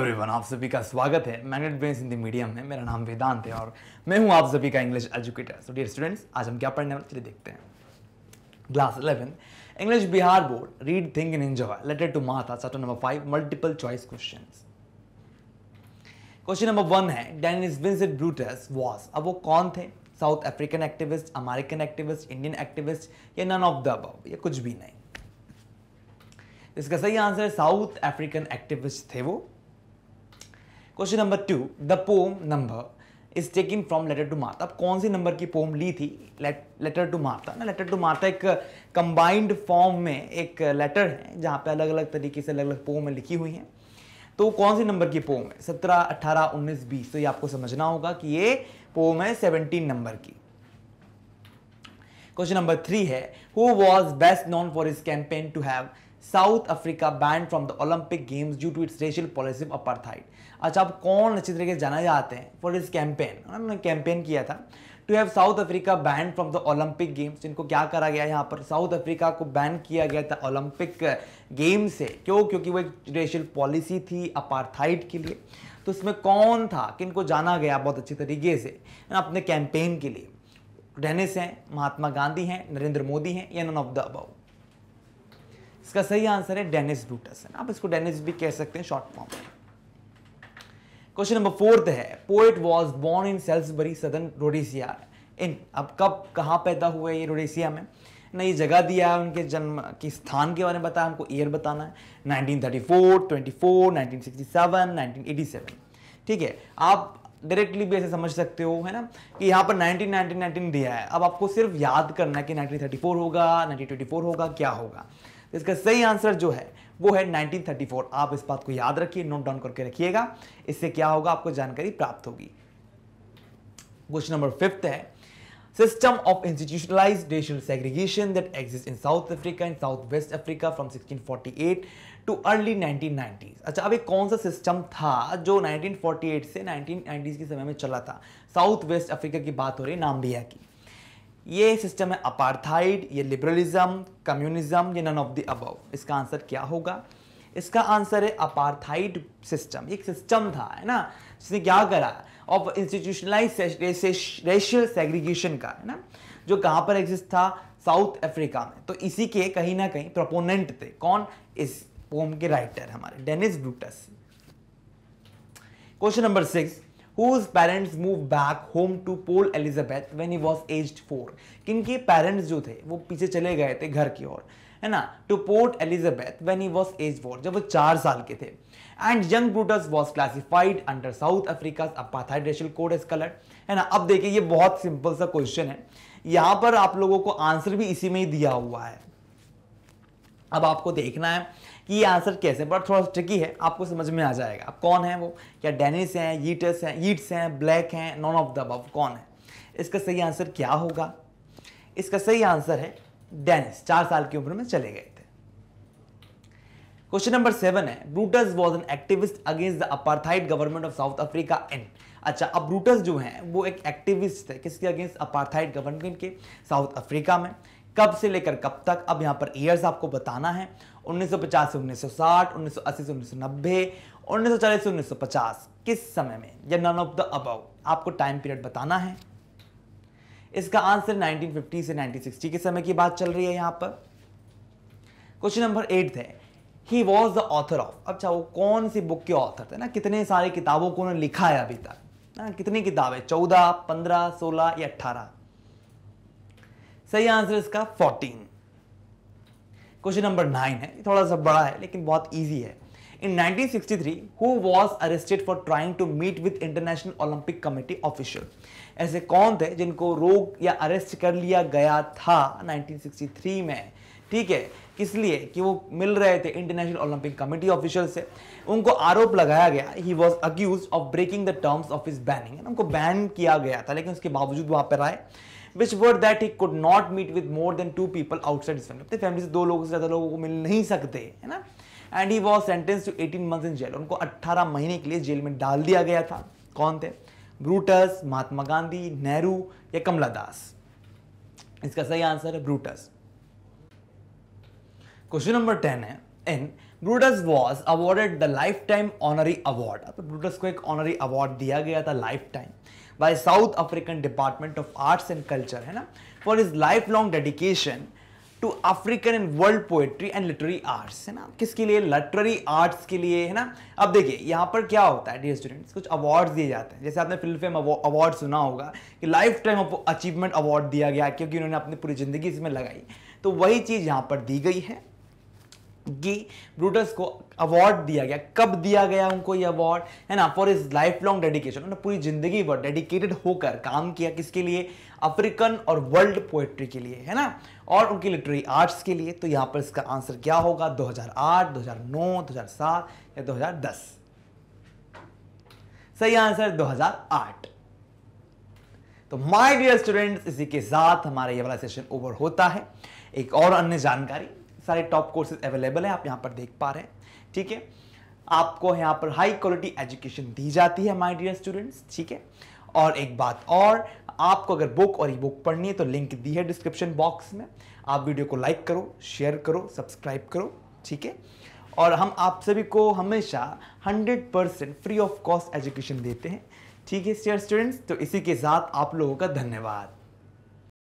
Everyone आप सभी का स्वागत है मैग्नेट ब्रेन हिंदी मीडियम में मेरा नाम वेदांत है और मैं हूं आप सभी का English educator so dear students आज हम क्या पढ़ने वाले देखते हैं class eleven English Bihar board read think and enjoy letter to Martha chapter number five multiple choice question question number one है डेनिस विंसेंट ब्रूटस वॉस अब वो कौन थे South African activist American activist Indian activist या none of the अब या कुछ भी नहीं इसका सही आंसर है साउथ अफ्रीकन एक्टिविस्ट थे वो question number two the poem number is taken from letter to Martha अब कौन सी नंबर की पोम ली थी लेटर टू मार्ता ना लेटर टू मार्ता एक कंबाइंड फॉर्म में एक लेटर है जहाँ पे अलग अलग तरीके से अलग अलग पोम लिखी हुई हैं तो कौन सी नंबर की पोम है सत्रह अट्ठारह उन्नीस बीस तो ये आपको समझना होगा कि ये पोम है सेवनटीन नंबर की क्वेश्चन नंबर थ्री है who was best known for his campaign to have South Africa banned from the Olympic Games due to its racial policy of apartheid अच्छा आप कौन अच्छी तरीके से जाना जाते हैं फॉर इस कैंपेन उन्होंने कैंपेन किया था to have South Africa banned from the Olympic Games इनको क्या करा गया यहाँ पर साउथ अफ्रीका को बैन किया गया था ओलंपिक गेम्स से क्यों क्योंकि वो एक रेशियल पॉलिसी थी अपार्थाइड के लिए तो उसमें कौन था किनको जाना गया बहुत अच्छे तरीके से अपने कैंपेन के लिए डेनिस हैं महात्मा गांधी हैं नरेंद्र मोदी हैं या नन ऑफ द अबाउट इसका सही आंसर है डेनिस ब्रूटसन आप इसको डेनिस भी कह सकते हैं short form question number fourth है poet was born in Salisbury Southern Rhodesia इन अब कब कहाँ पैदा हुए ये रोडेशिया में नई जगह दिया है उनके जन्म के स्थान के बारे में बताया हमको ईयर बताना है 1934, 24, 1967, 1987 ठीक है आप डायरेक्टली भी ऐसे समझ सकते हो है ना कि यहाँ पर 1919 दिया है अब आपको सिर्फ याद करना है कि 1934 होगा 1924 होगा क्या होगा इसका सही आंसर जो है वो है 1934 आप इस बात को याद रखिए नोट डाउन करके रखिएगा इससे क्या होगा आपको जानकारी प्राप्त होगी क्वेश्चन नंबर फिफ्थ है of institutionalise institutionalized segregation that exist in South Africa in South West Africa from 1648 to early 1990s. अच्छा अब एक कौन सा सिस्टम था जो 1948 से 1990s के समय में चला था साउथ वेस्ट अफ्रीका की बात हो रही है नाम्बिया की ये सिस्टम है अपार्थाइड ये लिबरलिज्म कम्युनिज्म ये नन ऑफ द अबव इसका आंसर क्या होगा इसका आंसर है अपार्थाइड सिस्टम एक सिस्टम था है ना जिसने क्या करा ऑफ इंस्टीट्यूशनलाइज रेशियल सेग्रीगेशन का है ना जो कहाँ पर एग्जिस्ट था साउथ अफ्रीका में तो इसी के कहीं ना कहीं प्रोपोनेंट थे कौन इस पोम के राइटर हमारे Dennis Brutus question number six whose parents moved back home to Paul Elizabeth when he was aged four के पेरेंट्स जो थे वो पीछे चले गए थे घर की ओर है ना to Port Elizabeth when he was age four जब वो चार साल के थे and young Brutus was classified under South Africa apartheid racial code as colour है ना अब देखिए ये बहुत सिंपल सा क्वेश्चन है यहाँ पर आप लोगों को आंसर भी इसी में ही दिया हुआ है अब आपको देखना है कि ये आंसर कैसे बट थोड़ा सा ट्रिकी है आपको समझ में आ जाएगा अब कौन है वो क्या डेनिस हैं यीटस हैं यीट्स हैं ब्लैक हैं नॉन ऑफ द अबव कौन है इसका सही आंसर क्या होगा इसका सही आंसर है डेनिस चार साल की उम्र में चले गए थे क्वेश्चन नंबर सेवन है Brutus was an activist against the apartheid government of South Africa in अच्छा अब ब्रूटस जो है वो एक एक्टिविस्ट है किसके अगेंस्ट अपार्थाइड गवर्नमेंट के साउथ अफ्रीका में कब से लेकर कब तक अब यहाँ पर ईयर्स आपको बताना है 1950 से 1960, 1980 से 1990, 1940 से 1950 किस समय में या नन ऑफ द अबव आपको टाइम पीरियड बताना है इसका आंसर 1950 से 1960 के समय की बात चल रही है यहाँ पर क्वेश्चन नंबर एट है he was the author of अच्छा वो कौन सी बुक के ऑथर थे ना कितने सारे किताबों को उन्होंने लिखा है अभी तक ना कितनी किताबें चौदह पंद्रह सोलह या अट्ठारह सही आंसर इसका फोर्टीन क्वेश्चन नंबर नाइन है थोड़ा सा बड़ा है लेकिन बहुत ईजी है In 1963, who was arrested for trying to meet with International Olympic Committee official ऐसे कौन थे जिनको रोग या अरेस्ट कर लिया गया था 1963 में ठीक है किस लिए कि वो मिल रहे थे इंटरनेशनल ओलंपिक कमेटी ऑफिशियल से उनको आरोप लगाया गया he was accused of breaking the terms of his banning उनको बैन किया गया था लेकिन उसके बावजूद वहाँ पर आए which were that he could not meet with more than two people outside his family अपनी फैमिली से दो लोगों से ज़्यादा लोगों को मिल नहीं सकते है ना and he was sentenced to eighteen month in jail उनको अट्ठारह महीने के लिए जेल में डाल दिया गया था कौन थे ब्रूटस महात्मा गांधी नेहरू या कमला दास इसका सही आंसर है ब्रूटस क्वेश्चन नंबर टेन है in Brutus was awarded the lifetime honorary award Brutus को एक ऑनरी अवार्ड दिया गया था lifetime by South African Department of Arts and Culture है ना for his lifelong dedication to African and world poetry and literary arts है ना किसके लिए लिटरेरी आर्ट्स के लिए है ना अब देखिए यहाँ पर क्या होता है डियर स्टूडेंट्स कुछ अवार्ड्स दिए जाते हैं जैसे आपने फिल्म फेम अवार्ड सुना होगा कि लाइफ टाइम अचीवमेंट अवार्ड दिया गया क्योंकि उन्होंने अपनी पूरी ज़िंदगी इसमें लगाई तो वही चीज़ यहाँ पर दी गई है कि ब्रूटस को अवार्ड दिया गया कब दिया गया उनको ये अवार्ड है ना for his lifelong dedication उन्होंने पूरी जिंदगी भर डेडिकेटेड होकर काम किया किसके लिए अफ्रीकन और वर्ल्ड पोएट्री के लिए है ना और उनकी लिटरेरी आर्ट्स के लिए तो यहाँ पर इसका आंसर क्या होगा 2008, 2009, 2007 या 2010 सही आंसर 2008 तो माय डियर स्टूडेंट्स इसी के साथ हमारा ये वाला सेशन ओवर होता है एक और अन्य जानकारी सारे टॉप कोर्सेज अवेलेबल है आप यहाँ पर देख पा रहे हैं ठीक है आपको यहाँ पर हाई क्वालिटी एजुकेशन दी जाती है माई डियर स्टूडेंट्स ठीक है और एक बात और आपको अगर बुक और ई बुक पढ़नी है तो लिंक दी है डिस्क्रिप्शन बॉक्स में आप वीडियो को लाइक करो शेयर करो सब्सक्राइब करो ठीक है और हम आप सभी को हमेशा 100 percent free of cost education देते हैं ठीक है शेयर स्टूडेंट्स तो इसी के साथ आप लोगों का धन्यवाद